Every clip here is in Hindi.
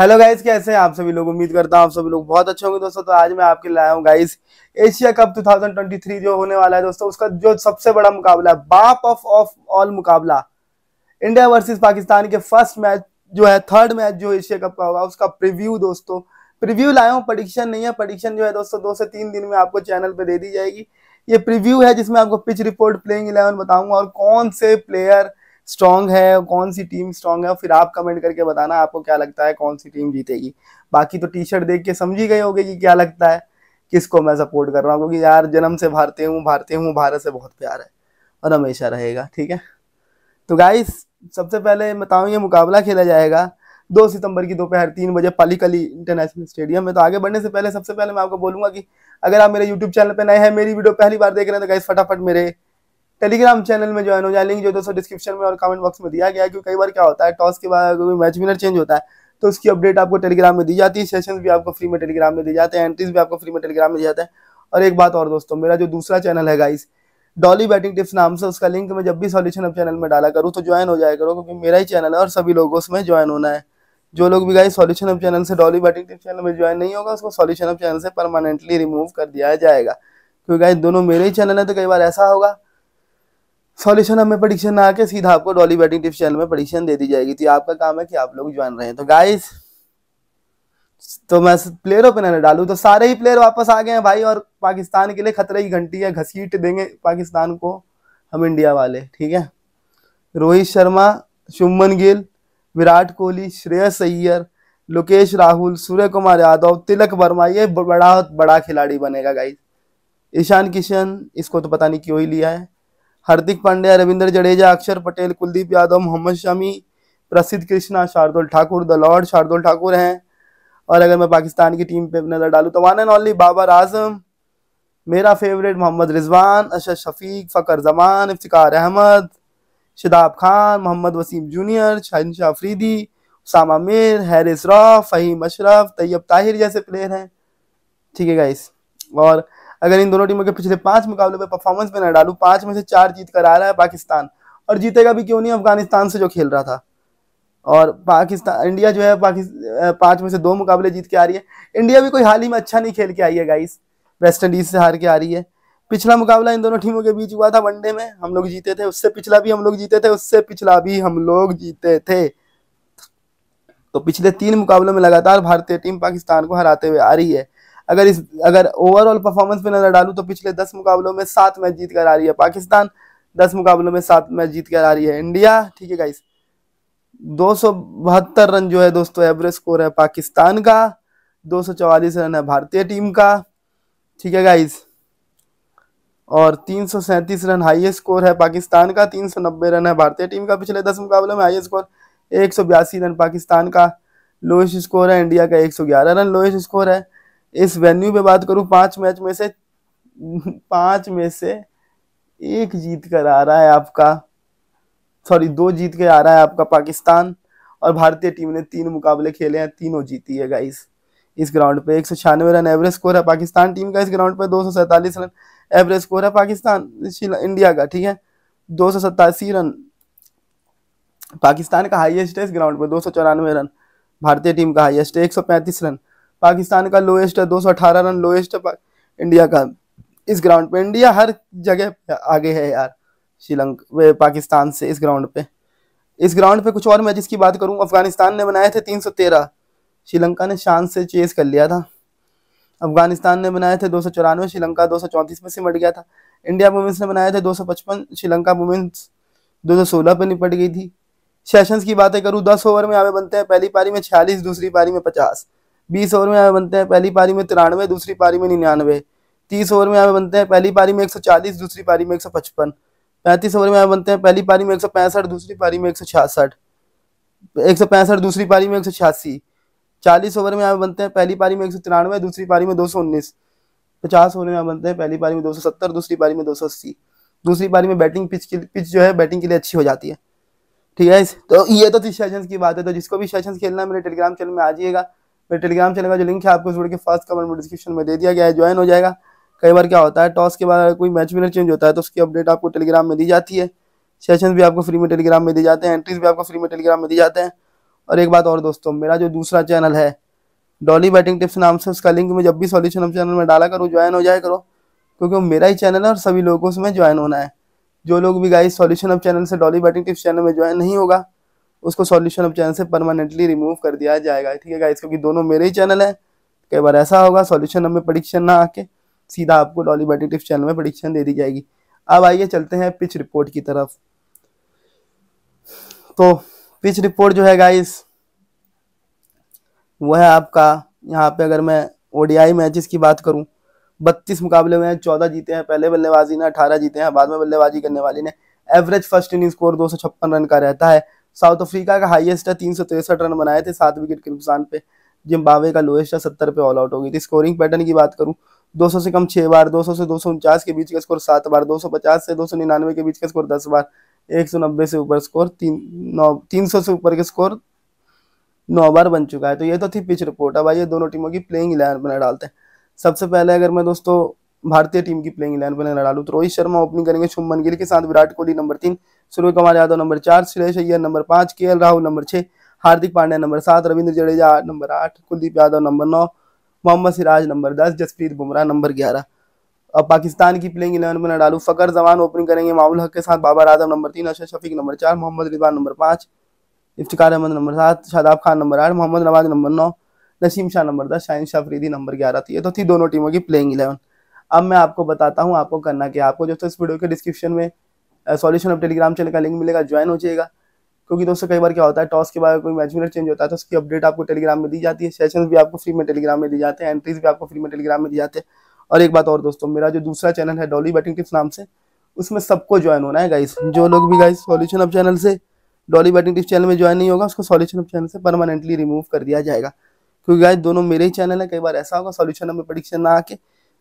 हेलो गाइज कैसे हैं आप सभी लोग उम्मीद करता हूँ आप सभी लोग बहुत अच्छे होंगे दोस्तों तो आज मैं आपके लाया हूँ गाइज एशिया कप 2023 जो होने वाला है दोस्तों उसका जो सबसे बड़ा मुकाबला है बाप ऑफ ऑफ ऑल मुकाबला इंडिया वर्सेस पाकिस्तान के फर्स्ट मैच जो है थर्ड मैच जो एशिया कप का होगा उसका प्रिव्यू दोस्तों प्रिव्यू लाया हूँ परीक्षण नहीं है परीक्षण जो है दोस्तों दो से तीन दिन में आपको चैनल पर दे दी जाएगी ये प्रिव्यू है जिसमें आपको पिच रिपोर्ट प्लेइंग इलेवन बताऊंगा और कौन से प्लेयर स्ट्रांग है कौन सी टीम स्ट्रांग है फिर आप कमेंट करके बताना आपको क्या लगता है कौन सी टीम जीतेगी बाकी तो टी शर्ट देख के समझ ही गए होगे कि क्या लगता है किसको मैं सपोर्ट कर रहा हूँ क्योंकि यार जन्म से भारतीय हूँ भारतीय हूँ भारत से बहुत प्यार है और हमेशा रहेगा ठीक है तो गाई सबसे पहले बताऊँ ये मुकाबला खेला जाएगा दो सितंबर की दोपहर तीन बजे पालीकली इंटरनेशनल स्टेडियम में तो आगे बढ़ने से पहले सबसे पहले मैं आपको बोलूंगा कि अगर आप मेरे यूट्यूब चैनल पर नए हैं मेरी वीडियो पहली बार देख रहे हैं तो गाइस फटाफट मेरे टेलीग्राम चैनल में ज्वाइन हो जाए लिंक जो दोस्तों डिस्क्रिप्शन में और कमेंट बॉक्स में दिया गया है क्योंकि कई बार क्या होता है टॉस के बाद मैच विनर चेंज होता है तो उसकी अपडेट आपको टेलीग्राम में दी जाती है सेशन भी आपको फ्री में टेलीग्राम में दी जाते हैं एंट्रीज भी आपको फ्री में टेलीग्राम में दी जाते हैं और एक बात और दोस्तों मेरा जो दूसरा चैनल है गाइस डॉली बैटिंग टिप्स नाम से उसका लिंक मैं जब भी सॉल्यूशन अब चैनल में डाला करूँ तो ज्वाइन हो जाएगा करो क्योंकि मेरा ही चैनल है और सभी लोगों उसमें ज्वाइन होना है जो लोग भी गाइस सॉल्यूशन अब चैनल से डॉली बैटिंग टिप्स चैनल में ज्वाइन नहीं होगा उसको सॉल्यूशन अब चैनल से परमानेंटली रिमूव कर दिया जाएगा क्योंकि गाइस दोनों मेरे ही चैनल है तो कई बार ऐसा होगा सॉल्यूशन हमें परीक्षा ना आके सीधा आपको डॉली बैटिंग टिप्स चैनल में परीक्षा दे दी जाएगी तो आपका काम है कि आप लोग ज्वाइन रहे तो गाइस तो मैं प्लेयरों पे नजर डालू तो सारे ही प्लेयर वापस आ गए हैं भाई और पाकिस्तान के लिए खतरे की घंटी है घसीट देंगे पाकिस्तान को हम इंडिया वाले ठीक है रोहित शर्मा शुभमन गिल विराट कोहली श्रेयस अय्यर लोकेश राहुल सूर्य कुमार यादव तिलक वर्मा ये बड़ा बड़ा खिलाड़ी बनेगा गाइस ईशान किशन इसको तो पता नहीं क्यों ही लिया है हार्दिक पांड्या रविंद्र जडेजा अक्षर पटेल कुलदीप यादव मोहम्मद शमी प्रसिद्ध कृष्णा शार्दुल ठाकुर द लॉर्ड शार्दुल ठाकुर हैं और अगर मैं पाकिस्तान की टीम पे नज़र डालूँ तो one and only Babar Azam मेरा फेवरेट मोहम्मद रिजवान अशद शफीक फ़कर जमान इफ्तार अहमद शिदाब खान मोहम्मद वसीम जूनियर शहनशाह अफरीदी उसामा मीर हैरिस रॉफ फ़हीम अशरफ तैयब ताहिर जैसे प्लेयर हैं ठीक है गाइस और अगर इन दोनों टीमों के पिछले पांच मुकाबलों में परफॉर्मेंस में न डालू पांच में से चार जीत कर आ रहा है पाकिस्तान और जीतेगा भी क्यों नहीं अफगानिस्तान से जो खेल रहा था और पाकिस्तान इंडिया जो है पांच में से दो मुकाबले जीत के आ रही है इंडिया भी कोई हाल ही में अच्छा नहीं खेल के आई है गाइस वेस्ट इंडीज से हार के आ रही है पिछला मुकाबला इन दोनों टीमों के बीच हुआ था वनडे में हम लोग जीते थे उससे पिछला भी हम लोग जीते थे उससे पिछला भी हम लोग जीते थे तो पिछले तीन मुकाबलों में लगातार भारतीय टीम पाकिस्तान को हराते हुए आ रही है अगर इस अगर ओवरऑल परफॉर्मेंस पे नजर डालूं तो पिछले दस मुकाबलों में सात मैच जीत कर आ रही है पाकिस्तान दस मुकाबलों में सात मैच जीत कर आ रही है इंडिया ठीक है गाइस दो रन जो है दोस्तों एवरेज स्कोर है पाकिस्तान का दो रन है भारतीय टीम का ठीक है गाइस और तीन रन हाईएस्ट स्कोर है पाकिस्तान का 390 रन है भारतीय टीम का पिछले दस मुकाबलों में हाईएस्ट स्कोर एक रन पाकिस्तान का लोएस्ट स्कोर है इंडिया का 111 रन लोएस्ट स्कोर है इस वेन्यू में बात करूं पांच मैच में से पांच में से एक जीत कर आ रहा है आपका सॉरी दो जीत के आ रहा है आपका पाकिस्तान और भारतीय टीम ने तीन मुकाबले खेले हैं तीनों जीती है गाइस इस ग्राउंड पे एक सौ छियानवे रन एवरेज स्कोर है पाकिस्तान टीम का इस ग्राउंड पे दो सौ सैतालीस रन एवरेज स्कोर है पाकिस्तान इंडिया का ठीक है दो सौ सतासी रन पाकिस्तान का हाईएस्ट है इस ग्राउंड पे दो सौ चौरानवे रन भारतीय टीम का हाईएस्ट है एक रन पाकिस्तान का लोएस्ट है दो रन लोएस्ट है इंडिया का इस ग्राउंड पे इंडिया हर जगह आगे है यार श्रीलंका पाकिस्तान से इस ग्राउंड पे इस ग्राउंड पे कुछ और मैच की बात करूं अफगानिस्तान ने बनाए थे 313 श्रीलंका ने शान से चेस कर लिया था अफगानिस्तान ने बनाए थे दो श्रीलंका दो में सिमट गया था इंडिया वुमेंस ने बनाए थे दो श्रीलंका वुमेंस दो पे निपट गई थी सेशंस की बातें करूँ दस ओवर में आवे बनते हैं पहली पारी में छियालीस दूसरी पारी में पचास बीस ओवर में बनते हैं पहली पारी में तिरानवे दूसरी पारी में निन्यानवे तीस ओवर में बनते हैं पहली पारी में एक सौ चालीस दूसरी पारी में एक सौ पचपन पैंतीस ओवर में हमें बनते हैं पहली पारी में एक सौ पैंसठ दूसरी पारी में एक सौ छियासठ एक सौ पैंसठ दूसरी पारी में एक सौ छियासी चालीस ओवर में हमें बनते हैं पहली पारी में एक सौ तिरानवे दूसरी पारी में दो सौ उन्नीस पचास ओवर में बनते हैं पहली पारी में दो सौ सत्तर दूसरी पारी में दो सौ अस्सी दूसरी पारी में बैटिंग पिच पिच जो है बैटिंग के लिए अच्छी हो जाती है ठीक है तो ये तो थी सेशंस की बात है तो जिसको भी सेशंस खेलना है मेरे टेलीग्राम चैनल में आ जाइएगा मेरे टेलीग्राम चैनल का जो लिंक है आपको इस के फर्स्ट कमेंट में डिस्क्रिप्शन में दे दिया गया है ज्वाइन हो जाएगा कई बार क्या होता है टॉस के बाद कोई मैच विनर चेंज होता है तो उसकी अपडेट आपको टेलीग्राम में दी जाती है सेशन भी आपको फ्री में टेलीग्राम में दी जाते हैं एंट्रीज भी आपको फ्री में टेलीग्राम में दी जाते हैं और एक बात और दोस्तों मेरा जो दूसरा चैनल है डॉली बैटिंग टिप्स नाम से उसका लिंक में जब भी सॉल्यूशन हम चैनल में डाला करो ज्वाइन हो जाए करो क्योंकि वो मेरा ही चैनल है और सभी लोगों को उसमें ज्वाइन होना है जो लोग भी गाइस सॉल्यूशन अब चैनल से डॉली बैटिंग टिप्स चैनल में ज्वाइन नहीं होगा उसको सॉल्यूशन ऑफ चैनल से परमानेंटली रिमूव कर दिया जाएगा ठीक है गाइस क्योंकि दोनों मेरे ही चैनल है कई बार ऐसा होगा सॉल्यूशन में प्रडिक्शन ना आके सीधा आपको डॉलीबेटिव चैनल में प्रडिक्शन दे दी जाएगी अब आइए चलते हैं पिच रिपोर्ट की तरफ तो पिच रिपोर्ट जो है गाइस वो है आपका यहाँ पे अगर मैं ओडीआई मैचेस की बात करूँ बत्तीस मुकाबले में चौदह जीते हैं पहले बल्लेबाजी ने अठारह जीते हैं बाद में बल्लेबाजी करने वाली ने एवरेज फर्स्ट इनिंग स्कोर दो रन का रहता है साउथ अफ्रीका का हाइएस्ट है तीन रन बनाए थे सात विकेट के नुकसान पे जिम्बावे का लोएस्ट है सत्तर पे ऑल आउट हो गई थी स्कोरिंग पैटर्न की बात करूँ 200 से कम छह बार 200 से दो के बीच का स्कोर सात बार 250 से निन्यानवे के बीच का स्कोर दस बार 190 से ऊपर स्कोर तीन नौ से ऊपर के स्कोर नौ बार बन चुका है तो ये तो थी पिच रिपोर्ट अब आइए दोनों टीमों की प्लेइंग इलेवन बना डालते हैं सबसे पहले अगर मैं दोस्तों भारतीय टीम की प्लेइंग इलेवन बना डालू तो रोहित शर्मा ओपनिंग करेंगे शुभमन गिल के साथ विराट कोहली नंबर तीन सूर्य कुमार यादव नंबर चार सुरेश अय्यर नंबर पांच के एल राहुल नंबर छह हार्दिक पांड्या नंबर सात रविंद्र जडेजा नंबर आठ कुलदीप यादव नंबर नौ मोहम्मद सिराज नंबर दस जसप्रीत बुमराह नंबर ग्यारह अब पाकिस्तान की प्लेइंग इलेवन में डालू फकर जवान ओपनिंग करेंगे मामूल हक के साथ बाबर आजम नंबर तीन अशर शफीक नंबर चार मोहम्मद रिजवान नंबर पांच इफ्तार अहमद नंबर सात शादाब खान नंबर आठ मोहम्मद नवाज नंबर नौ नसीम शाह नंबर दस शाहिन शाह फरीदी नंबर ग्यारह थी ये तो थी दोनों टीमों की प्लेइंग इलेवन अब मैं आपको बताता हूँ आपको करना क्या आपको दोस्तों इस वीडियो के डिस्क्रिप्शन में सॉल्यूशन ऑफ टेलीग्राम चैनल का लिंक मिलेगा ज्वाइन हो जाएगा क्योंकि दोस्तों कई बार क्या होता है टॉस के बाद कोई मैच मिनट चेंज होता है तो उसकी अपडेट आपको टेलीग्राम में दी जाती है सेशन भी आपको फ्री में टेलीग्राम में दी जाते हैं एंट्रीज भी आपको फ्री में टेलीग्राम में दी जाते हैं और एक बात और दोस्तों मेरा जो दूसरा चैनल है डॉली बैटिंग टिप्स नाम से उसमें सबको ज्वाइन होना है गाइस जो लोग भी गाइस सॉल्यूशन ऑफ चैनल से डॉली बैटिंग टिप्स चैनल में ज्वाइन नहीं होगा उसको सॉल्यूशन ऑफ चैनल से परमानेंटली रिमूव कर दिया जाएगा क्योंकि गाइस दोनों मेरे ही चैनल है कई बार ऐसा होगा सोल्यूशन में प्रडिक्शन ना आके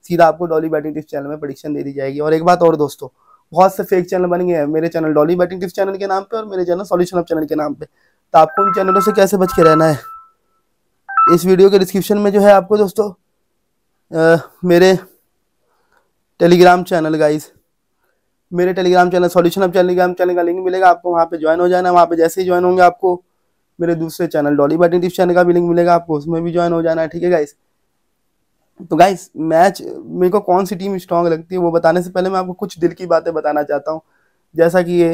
सीधा आपको डॉली बैटिंग टिप्स चैनल में प्रडिक्शन दे दी जाएगी और एक बात और दोस्तों बहुत से फेक चैनल बन गए हैं मेरे चैनल डॉली बैटिंग किस चैनल के नाम पे और मेरे चैनल सॉल्यूशन ऑफ चैनल के नाम पे तो आपको उन चैनलों से कैसे बच के रहना है इस वीडियो के डिस्क्रिप्शन में जो है आपको दोस्तों आ, मेरे टेलीग्राम चैनल गाइज मेरे Telegram channel solution of Telegram channel का लिंक मिलेगा आपको वहाँ पर ज्वाइन हो जाना वहाँ पे जैसे ही ज्वाइन होंगे आपको मेरे दूसरे channel Dolly batting tips channel का भी लिंक मिलेगा आपको उसमें भी ज्वाइन हो जाना है ठीक है गाइज़ तो गाइस मैच मेरे को कौन सी टीम स्ट्रांग लगती है वो बताने से पहले मैं आपको कुछ दिल की बातें बताना चाहता हूँ जैसा कि ये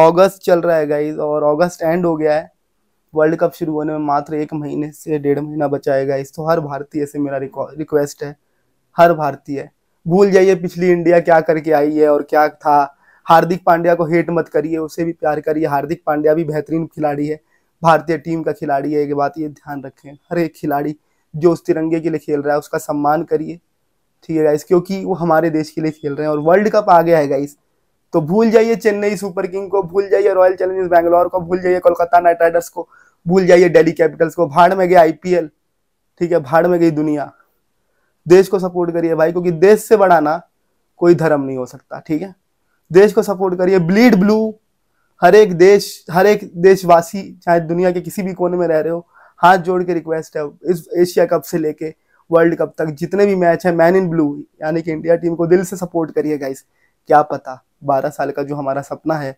अगस्त चल रहा है गाइस और अगस्त एंड हो गया है वर्ल्ड कप शुरू होने में मात्र एक महीने से डेढ़ महीना बचा है गाइस तो हर भारतीय से मेरा रिक्वेस्ट है हर भारतीय भूल जाइए पिछली इंडिया क्या करके आई है और क्या था हार्दिक पांड्या को हेट मत करिए उसे भी प्यार करिए हार्दिक पांड्या भी बेहतरीन खिलाड़ी है भारतीय टीम का खिलाड़ी है ये बात ये ध्यान रखें हर एक खिलाड़ी जो उस तिरंगे के लिए खेल रहा है उसका सम्मान करिए ठीक है गाइस क्योंकि वो हमारे देश के लिए खेल रहे हैं और वर्ल्ड कप आ गया है गाइस तो भूल जाइए चेन्नई सुपर किंग को भूल जाइए रॉयल चैलेंजर्स बैंगलोर को भूल जाइए कोलकाता नाइट राइडर्स को भूल जाइए डेली कैपिटल्स को भाड़ में गया आईपीएल ठीक है भाड़ में गई दुनिया देश को सपोर्ट करिए भाई क्योंकि देश से बढ़ाना कोई धर्म नहीं हो सकता ठीक है देश को सपोर्ट करिए ब्लीड ब्लू हर एक देश हर एक देशवासी चाहे दुनिया के किसी भी कोने में रह रहे हो हाथ जोड़ के रिक्वेस्ट है इस एशिया कप से लेके वर्ल्ड कप तक जितने भी मैच है मैन इन ब्लू यानी कि इंडिया टीम को दिल से सपोर्ट करिए गाइस क्या पता बारह साल का जो हमारा सपना है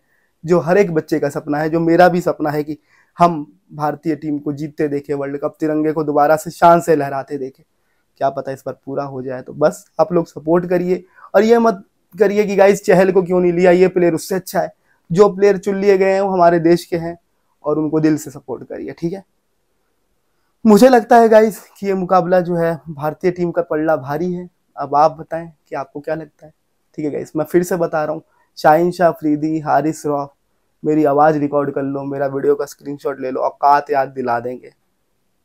जो हर एक बच्चे का सपना है जो मेरा भी सपना है कि हम भारतीय टीम को जीतते देखे वर्ल्ड कप तिरंगे को दोबारा से शान से लहराते देखे क्या पता इस बार पूरा हो जाए तो बस आप लोग सपोर्ट करिए और ये मत करिए कि गाइस चहल को क्यों नहीं लिया ये प्लेयर उससे अच्छा है जो प्लेयर चुन लिए गए हैं वो हमारे देश के हैं और उनको दिल से सपोर्ट करिए ठीक है मुझे लगता है गाइस कि ये मुकाबला जो है भारतीय टीम का पड़ला भारी है अब आप बताएं कि आपको क्या लगता है ठीक है गाइस मैं फिर से बता रहा हूँ शाहिन शाह फ्रीदी हारिस रॉफ मेरी आवाज़ रिकॉर्ड कर लो मेरा वीडियो का स्क्रीनशॉट ले लो औकात याद दिला देंगे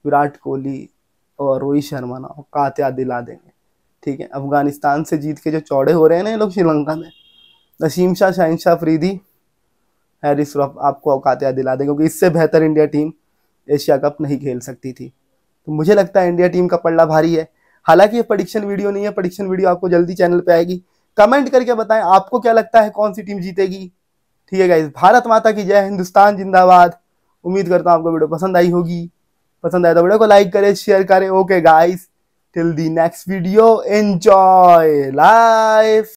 विराट कोहली और रोहित शर्मा ना औकात याद दिला देंगे ठीक है अफगानिस्तान से जीत के जो चौड़े हो रहे हैं ना ये लोग श्रीलंका में नसीम शाह शाहिन शाह फ्रीदी हैरिस रॉफ आपको औकात याद दिला देंगे क्योंकि इससे बेहतर इंडिया टीम एशिया कप नहीं खेल सकती थी तो मुझे लगता है इंडिया टीम का पड़ला भारी है हालांकि ये प्रडिक्शन वीडियो नहीं है प्रडिक्शन वीडियो आपको जल्दी चैनल पे आएगी कमेंट करके बताएं आपको क्या लगता है कौन सी टीम जीतेगी ठीक है गाइज भारत माता की जय हिंदुस्तान जिंदाबाद उम्मीद करता हूँ आपको वीडियो पसंद आई होगी पसंद आए तो वीडियो को लाइक करें शेयर करें okay guys till the next video enjoy life